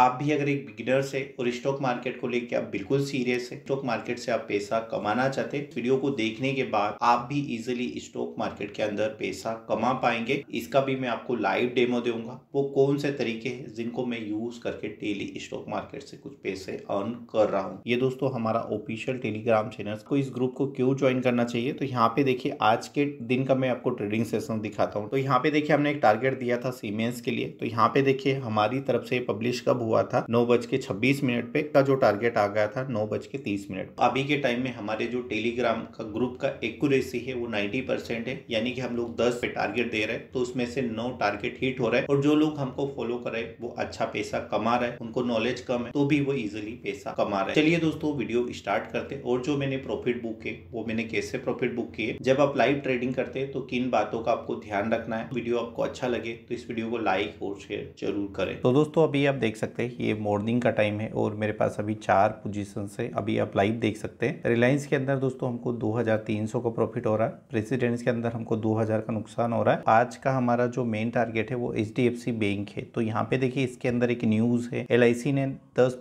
आप भी अगर एक बिगिनर से और स्टॉक मार्केट को लेकर आप बिल्कुल सीरियस है स्टॉक मार्केट से आप पैसा कमाना चाहते हैं वीडियो को देखने के बाद आप भी इजिली स्टॉक मार्केट के अंदर पैसा कमा पाएंगे इसका भी मैं आपको लाइव डेमो दूंगा वो कौन से तरीके हैं जिनको मैं यूज करके डेली स्टॉक मार्केट से कुछ पैसे अर्न कर रहा हूँ ये दोस्तों हमारा ऑफिशियल टेलीग्राम चैनल को इस ग्रुप को क्यों ज्वाइन करना चाहिए तो यहाँ पे देखिए आज के दिन का मैं आपको ट्रेडिंग सेशन दिखाता हूँ तो यहाँ पे देखिए हमने एक टारगेट दिया था सीमेंस के लिए तो यहाँ पे देखिए हमारी तरफ से पब्लिश कब हुआ था नौ बज के छब्बीस मिनट पे का जो टारगेट आ गया था नौ बज के तीस मिनट अभी के टाइम में हमारे जो टेलीग्राम का ग्रुप का एक्यूरेसी है वो नाइन्टी परसेंट है यानी कि हम लोग दस पे टारगेट दे रहे हैं तो उसमें से नौ टारगेट हिट हो रहा है और जो लोग हमको फॉलो कर रहे वो अच्छा पैसा कमा रहा है उनको नॉलेज कम है तो भी वो इजिली पैसा कमा रहा है चलिए दोस्तों वीडियो स्टार्ट करते और जो मैंने प्रॉफिट बुक है वो मैंने कैसे प्रॉफिट बुक किए जब आप लाइव ट्रेडिंग करते हैं तो किन बातों का आपको ध्यान रखना है वीडियो आपको अच्छा लगे तो इस वीडियो को लाइक और शेयर जरूर करें तो दोस्तों अभी आप देख सकते सकते हैं ये मॉर्निंग का टाइम है और मेरे पास अभी चार पोजीशन है अभी आप लाइव देख सकते हैं रिलायंस के अंदर दोस्तों हमको 2300 का प्रॉफिट हो रहा है प्रेसिडेंट्स के अंदर हमको 2000 का नुकसान हो रहा है आज का हमारा जो मेन टारगेट है वो एच बैंक है तो यहाँ पे देखिए इसके अंदर एक न्यूज है एल ने दस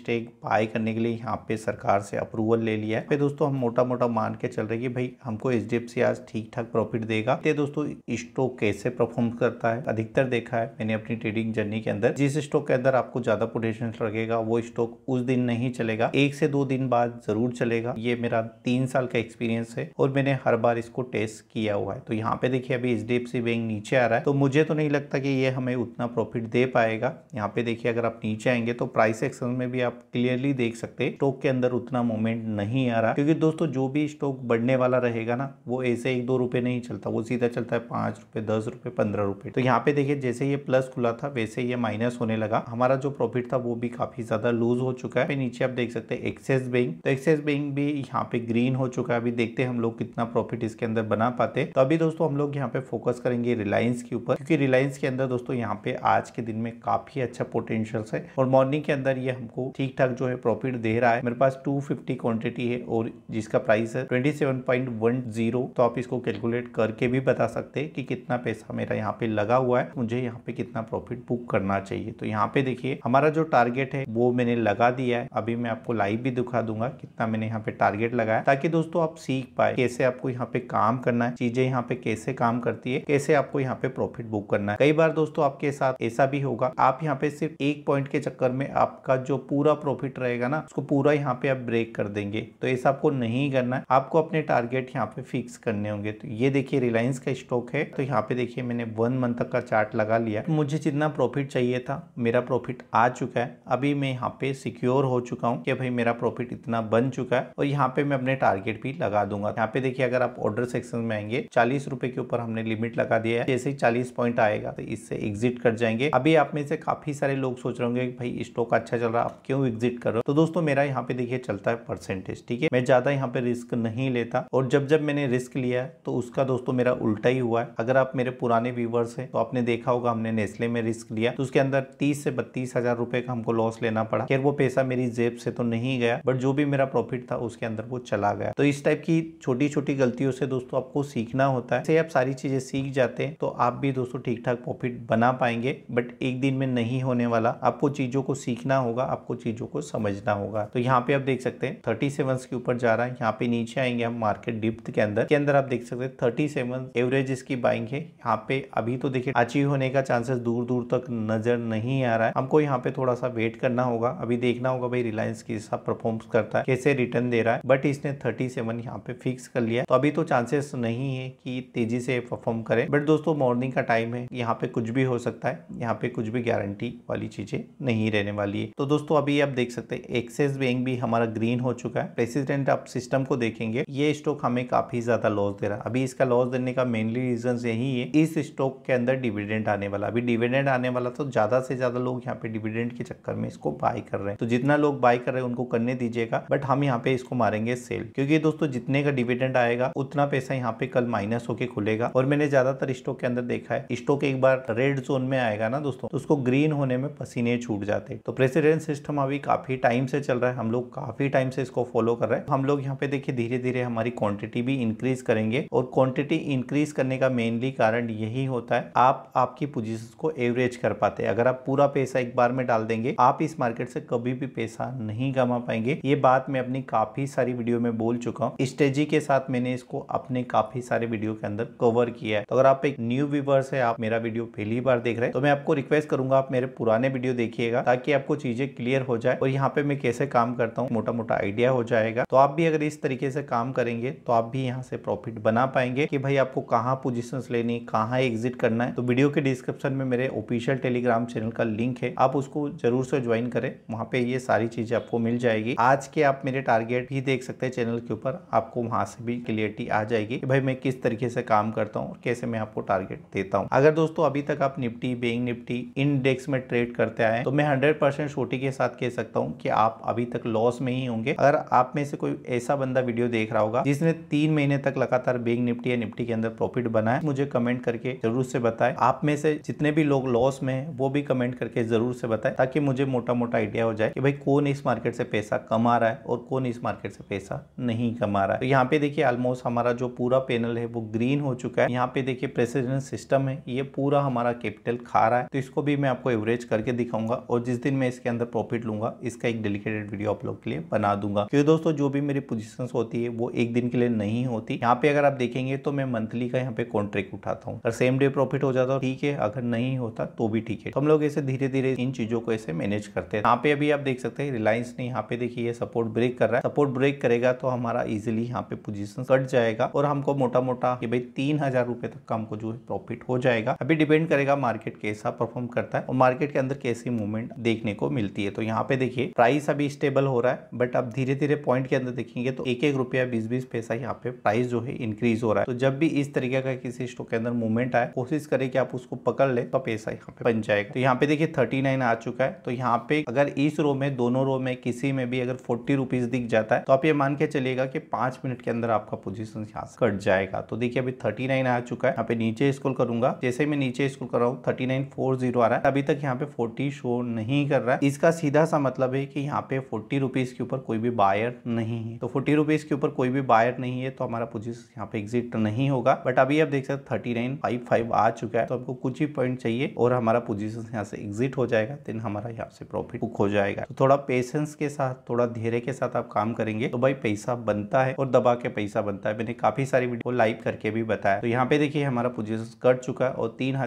स्टेक बाय करने के लिए यहाँ पे सरकार से अप्रूवल ले लिया है दोस्तों हम मोटा मोटा मान के चल रहे कि भाई हमको एच आज ठीक ठाक प्रॉफिट देगा ये दोस्तों स्टॉक कैसे परफॉर्म करता है अधिकतर देखा है मैंने अपनी ट्रेडिंग जर्नी के अंदर जिस स्टॉक के अंदर आप आपको ज़्यादा पोटेंशियल लगेगा वो स्टॉक उस दिन नहीं चलेगा एक से दो दिन बाद ज़रूर चलेगा ये मेरा तीन साल का एक्सपीरियंस है और मैंने हर बार इसको टेस्ट किया हुआ है तो यहाँ पे देखिए अभी एच डी बैंक नीचे आ रहा है तो मुझे तो नहीं लगता कि ये हमें उतना प्रॉफिट दे पाएगा यहाँ पे देखिए अगर आप नीचे आएंगे तो प्राइस एक्शन में भी आप क्लियरली देख सकते हैं स्टॉक के अंदर उतना मूवमेंट नहीं आ रहा क्योंकि दोस्तों जो भी स्टॉक बढ़ने वाला रहेगा ना वो ऐसे एक दो रुपए नहीं चलता वो सीधा चलता है पांच रुपए दस रुपए पंद्रह रुपए तो यहाँ पे देखिए जैसे ये प्लस खुला था वैसे ये माइनस होने लगा हमारा जो प्रॉफिट था वो भी काफी ज्यादा लूज हो चुका है नीचे आप देख सकते हैं एक्सेस बैंक तो एक्सेस बैंक भी यहाँ पे ग्रीन हो चुका है अभी देखते हैं हम लोग कितना प्रॉफिट इसके अंदर बना पाते तो अभी दोस्तों हम लोग यहाँ पे फोकस करेंगे रिलायंस के ऊपर क्योंकि रिलायंस के अंदर दोस्तों यहाँ पे आज के दिन में काफी अच्छा पोटेंशियल है और मॉर्निंग के अंदर ये हमको ठीक ठाक जो है प्रॉफिट दे रहा है मेरे पास टू क्वांटिटी है और जिसका प्राइस है ट्वेंटी तो आप इसको कैलकुलेट करके भी बता सकते हैं कि कितना पैसा मेरा यहाँ पे लगा हुआ है मुझे यहाँ पे कितना प्रॉफिट बुक करना चाहिए तो यहाँ पे देखिए हमारा जो टारगेट है वो मैंने लगा दिया है अभी मैं आपको लाइव भी दिखा दूंगा कितना मैंने यहाँ पे टारगेट लगाया ताकि दोस्तों आप सीख पाए कैसे आपको यहाँ पे काम करना है चीजें यहाँ पे कैसे काम करती है कैसे आपको यहाँ पे प्रॉफिट बुक करना है कई बार दोस्तों आपके साथ ऐसा भी होगा आप यहाँ पे सिर्फ एक पॉइंट के चक्कर में आपका जो पूरा प्रॉफिट रहेगा ना उसको पूरा यहाँ पे आप ब्रेक कर देंगे तो ऐसा आपको नहीं करना है आपको अपने टारगेट यहाँ पे फिक्स करने होंगे तो ये देखिए रिलायंस का स्टॉक है तो यहाँ पे देखिए मैंने वन मंथ तक का चार्ट लगा लिया मुझे जितना प्रॉफिट चाहिए था मेरा प्रॉफिट प्रॉफिट आ चुका है अभी मैं यहाँ पे सिक्योर हो चुका हूँ कि भाई मेरा प्रॉफिट इतना बन चुका है और यहाँ पे मैं अपने टारगेट भी लगा दूंगा यहाँ पे देखिए अगर आप ऑर्डर सेक्शन में आएंगे चालीस रुपए के ऊपर हमने लिमिट लगा दिया है जैसे ही चालीस पॉइंट आएगा तो इससे एग्जिट कर जाएंगे अभी आप में से काफी सारे लोग सोच रहे होंगे भाई स्टॉक अच्छा चल रहा है आप क्यों एग्जिट कर रहे हो तो दोस्तों मेरा यहाँ पे देखिए चलता है परसेंटेज ठीक है मैं ज्यादा यहाँ पे रिस्क नहीं लेता और जब जब मैंने रिस्क लिया तो उसका दोस्तों मेरा उल्टा ही हुआ है अगर आप मेरे पुराने व्यूवर्स है तो आपने देखा होगा हमने नेस्ले में रिस्क लिया तो उसके अंदर तीस से बत्तीस तीस हजार रुपए का हमको लॉस लेना पड़ा खैर वो पैसा मेरी जेब से तो नहीं गया बट जो भी मेरा प्रॉफिट था उसके अंदर वो चला गया तो इस टाइप की छोटी छोटी गलतियों से दोस्तों आपको सीखना होता है आप सारी चीजें सीख जाते हैं तो आप भी दोस्तों ठीक ठाक प्रॉफिट बना पाएंगे बट एक दिन में नहीं होने वाला आपको चीजों को सीखना होगा आपको चीजों को समझना होगा तो यहाँ पे आप देख सकते हैं थर्टी सेवन के ऊपर जा रहा है यहाँ पे नीचे आएंगे हम मार्केट डिप्थ के अंदर के अंदर आप देख सकते हैं थर्टी सेवन एवरेज इसकी बाइंग है यहाँ पे अभी तो देखिए अचीव होने का चांसेस दूर दूर तक नजर नहीं आ रहा है हमको हमको यहाँ पे थोड़ा सा वेट करना होगा अभी देखना होगा भाई रिलायंस किस परफॉर्म करता है कैसे रिटर्न दे रहा है बट इसने थर्टी सेवन यहाँ पे फिक्स कर लिया तो अभी तो चांसेस नहीं है कि तेजी से परफॉर्म करे बट दोस्तों मॉर्निंग का टाइम है यहाँ पे कुछ भी हो सकता है यहाँ पे कुछ भी गारंटी वाली चीजें नहीं रहने वाली है तो दोस्तों अभी आप देख सकते हैं एक्सेस बैंक भी हमारा ग्रीन हो चुका है प्रेसिडेंट आप सिस्टम को देखेंगे ये स्टॉक हमें काफी ज्यादा लॉस दे रहा है अभी इसका लॉस देने का मेनली रीजन यही है इस स्टॉक के अंदर डिविडेंड आने वाला अभी डिविडेंड आने वाला तो ज्यादा से ज्यादा लोग यहाँ पे डिविडेंड के चक्कर में इसको बाय कर रहे हैं तो जितना लोग बाय कर रहे हैं उनको करने दीजिएगा बट हम यहाँ पे इसको मारेंगे सेल क्योंकि दोस्तों जितने का डिविडेंड आएगा उतना पैसा यहाँ पे कल माइनस होके खुलेगा और मैंने ज्यादातर स्टॉक के अंदर देखा है स्टॉक एक बार रेड जोन में आएगा ना दोस्तों तो उसको ग्रीन होने में पसीने छूट जाते तो प्रेसिडेंट सिस्टम अभी काफी टाइम से चल रहा है हम लोग काफी टाइम से इसको फॉलो कर रहे हैं हम लोग यहाँ पे देखिए धीरे धीरे हमारी क्वांटिटी भी इंक्रीज करेंगे और क्वांटिटी इंक्रीज करने का मेनली कारण यही होता है आप आपकी पोजिशन को एवरेज कर पाते हैं अगर आप पूरा पैसा एक बार में डाल देंगे आप इस मार्केट से कभी भी पैसा नहीं कमा पाएंगे ये बात मैं अपनी काफी सारी वीडियो में बोल चुका हूँ स्ट्रेजी के साथ मैंने इसको अपने काफी सारे वीडियो के अंदर कवर किया है तो अगर आप एक न्यू व्यूवर्स है आप मेरा वीडियो पहली बार देख रहे हैं तो मैं आपको रिक्वेस्ट करूंगा आप मेरे पुराने वीडियो देखिएगा ताकि आपको चीजें क्लियर हो जाए और यहाँ पे मैं कैसे काम करता हूँ मोटा मोटा आइडिया हो जाएगा तो आप भी अगर इस तरीके से काम करेंगे तो आप भी यहाँ से प्रॉफिट बना पाएंगे कि भाई आपको कहाँ पोजिशन लेनी कहाँ एग्जिट करना है तो वीडियो के डिस्क्रिप्शन में मेरे ऑफिशियल टेलीग्राम चैनल का लिंक है आप उसको जरूर से ज्वाइन करें वहाँ पे ये सारी चीज़ें आपको मिल जाएगी आज के आप मेरे टारगेट भी देख सकते हैं चैनल के ऊपर आपको वहाँ से भी क्लियरिटी आ जाएगी कि भाई मैं किस तरीके से काम करता हूँ कैसे मैं आपको टारगेट देता हूँ अगर दोस्तों अभी तक आप निफ्टी बेंग निफ्टी इंडेक्स में ट्रेड करते आए तो मैं हंड्रेड परसेंट छोटी के साथ कह सकता हूँ कि आप अभी तक लॉस में ही होंगे अगर आप में से कोई ऐसा बंदा वीडियो देख रहा होगा जिसने तीन महीने तक लगातार बेंग निफ्टी या निफ्टी के अंदर प्रॉफिट बनाया मुझे कमेंट करके जरूर से बताए आप में से जितने भी लोग लॉस में है वो भी कमेंट करके जरूर ज़रूर से बताएं ताकि मुझे मोटा मोटा आइडिया हो जाए कि भाई कौन इस मार्केट से पैसा कमा रहा है और कौन इस मार्केट से पैसा नहीं कमा रहा है तो यहाँ पे देखिए ऑलमोस्ट हमारा जो पूरा पैनल है वो ग्रीन हो चुका है यहाँ पे देखिए प्रेसिडेंस सिस्टम है ये पूरा हमारा कैपिटल खा रहा है तो इसको भी मैं आपको एवरेज करके दिखाऊंगा और जिस दिन मैं इसके अंदर प्रॉफिट लूंगा इसका एक डेडिकेटेड वीडियो आप लोग के लिए बना दूंगा क्योंकि दोस्तों जो भी मेरी पोजिशन होती है वो एक दिन के लिए नहीं होती यहाँ पे अगर आप देखेंगे तो मैं मंथली का यहाँ पे कॉन्ट्रैक्ट उठाता हूँ अगर सेम डे प्रॉफिट हो जाता तो ठीक है अगर नहीं होता तो भी ठीक है तो हम लोग ऐसे धीरे धीरे इन चीज़ों को ऐसे मैनेज करते हैं यहाँ पे अभी आप देख सकते हैं रिलायंस ने यहाँ पे देखिए सपोर्ट ब्रेक कर रहा है सपोर्ट ब्रेक करेगा तो हमारा इजिली यहाँ पे पोजिशन कट जाएगा और हमको मोटा मोटा कि भाई तीन हजार तक का हमको जो है प्रॉफिट हो जाएगा अभी डिपेंड करेगा मार्केट कैसा परफॉर्म करता है और मार्केट के अंदर कैसी मूवमेंट देखने को मिलती है तो यहाँ पे देखिए प्राइस अभी स्टेबल हो रहा है बट अब धीरे धीरे पॉइंट के अंदर देखेंगे तो एक एक रुपया बीस बीस पैसा यहाँ पे प्राइस जो है इंक्रीज हो रहा है तो जब भी इस तरीके का किसी स्टॉक के अंदर मूवमेंट आए कोशिश करें कि आप उसको पकड़ ले तो पैसा यहाँ पे बन जाएगा तो यहाँ पे देखिए थर्टी 49 आ चुका है तो यहाँ पे अगर इस रो में दोनों रो में किसी में भी अगर फोर्टी रुपीज दिख जाता है तो आप ये मान के चलिएगा कि पांच मिनट के अंदर आपका पोजिशन यहाँ से कट जाएगा तो देखिए अभी थर्टी नाइन आ चुका है यहाँ पे नीचे स्कूल करूंगा जैसे मैं नीचे स्कूल कर रहा हूँ थर्टी नाइन फोर जीरो आ रहा है अभी तक यहाँ पे फोर्टी शो नहीं कर रहा है इसका सीधा सा मतलब है कि यहाँ पे फोर्टी रुपीज के ऊपर कोई भी बायर नहीं है तो फोर्टी रुपीज के ऊपर कोई भी बायर नहीं है तो हमारा पोजिशन यहाँ पे एग्जिट नहीं होगा बट अभी आप देख सकते थर्टी नाइन फाइव फाइव आ चुका है तो आपको कुछ ही पॉइंट चाहिए और हमारा पोजिशन यहाँ से एग्जिट हो जाए जाएगा देन हमारा यहाँ से प्रॉफिट बुक हो जाएगा तो थोड़ा पेशेंस के साथ थोड़ा धीरे के साथ आप काम करेंगे तो भाई पैसा बनता है और दबा के पैसा बनता है मैंने काफी सारी वीडियो लाइव करके भी बताया तो यहाँ पे देखिए हमारा पोजिशन कट चुका है और तीन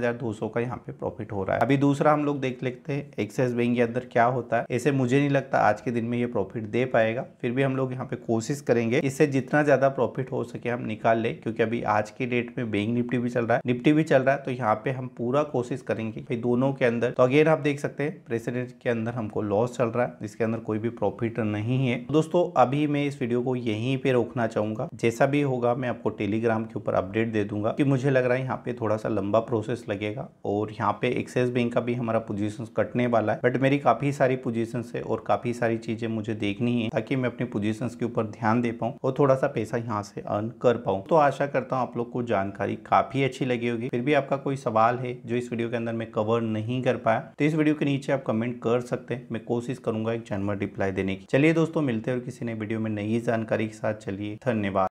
का यहाँ पे प्रॉफिट हो रहा है अभी दूसरा हम लोग देख लेते हैं एक्सेस बैंक के अंदर क्या होता है ऐसे मुझे नहीं लगता आज के दिन में ये प्रॉफिट दे पाएगा फिर भी हम लोग यहाँ पे कोशिश करेंगे इससे जितना ज्यादा प्रॉफिट हो सके हम निकाल ले क्योंकि अभी आज के डेट में बैंक निफ्टी भी चल रहा है निफ्टी भी चल रहा है तो यहाँ पे हम पूरा कोशिश करेंगे भाई दोनों के अंदर तो अगेन आप देख देख सकते हैं प्रेसिडेंट के अंदर हमको लॉस चल रहा है इसके अंदर कोई भी प्रॉफिट नहीं है दोस्तों अभी मैं इस वीडियो को यहीं पे रोकना चाहूंगा जैसा भी होगा मैं आपको टेलीग्राम के ऊपर अपडेट दे दूंगा कि मुझे लग रहा है यहाँ पे थोड़ा सा लंबा प्रोसेस लगेगा और यहाँ पे एक्सेस बैंक का भी हमारा पोजिशन कटने वाला है बट मेरी काफी सारी पोजिशन है और काफी सारी चीजें मुझे देखनी है ताकि मैं अपनी पोजिशन के ऊपर ध्यान दे पाऊँ और थोड़ा सा पैसा यहाँ से अर्न कर पाऊँ तो आशा करता हूँ आप लोग को जानकारी काफी अच्छी लगी होगी फिर भी आपका कोई सवाल है जो इस वीडियो के अंदर मैं कवर नहीं कर पाया तो इस वीडियो के नीचे आप कमेंट कर सकते हैं मैं कोशिश करूंगा एक जनवर रिप्लाई देने की चलिए दोस्तों मिलते हैं और किसी ने वीडियो में नई जानकारी के साथ चलिए धन्यवाद